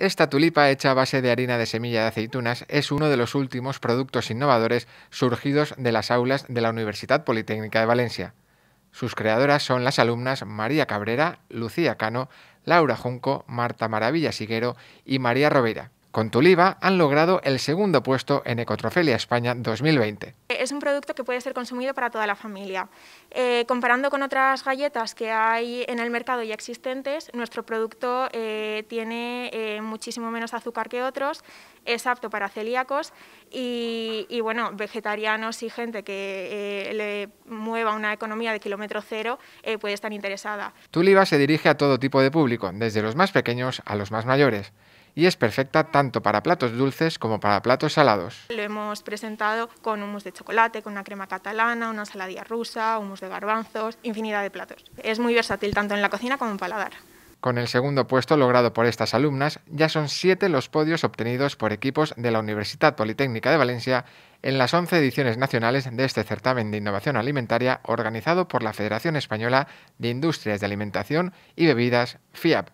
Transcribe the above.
Esta tulipa hecha a base de harina de semilla de aceitunas es uno de los últimos productos innovadores surgidos de las aulas de la Universidad Politécnica de Valencia. Sus creadoras son las alumnas María Cabrera, Lucía Cano, Laura Junco, Marta Maravilla Siguero y María Robera. Con Tuliva han logrado el segundo puesto en Ecotrofelia España 2020 es un producto que puede ser consumido para toda la familia. Eh, comparando con otras galletas que hay en el mercado ya existentes, nuestro producto eh, tiene eh, muchísimo menos azúcar que otros, es apto para celíacos y, y bueno, vegetarianos y gente que le mueva una economía de kilómetro cero puede estar interesada. Tuliva se dirige a todo tipo de público, desde los más pequeños a los más mayores y es perfecta tanto para platos dulces como para platos salados. Lo hemos presentado con hummus de chocolate, con una crema catalana, una saladilla rusa, hummus de garbanzos, infinidad de platos. Es muy versátil tanto en la cocina como en paladar. Con el segundo puesto logrado por estas alumnas, ya son siete los podios obtenidos por equipos de la Universidad Politécnica de Valencia en las once ediciones nacionales de este certamen de innovación alimentaria organizado por la Federación Española de Industrias de Alimentación y Bebidas, FIAP.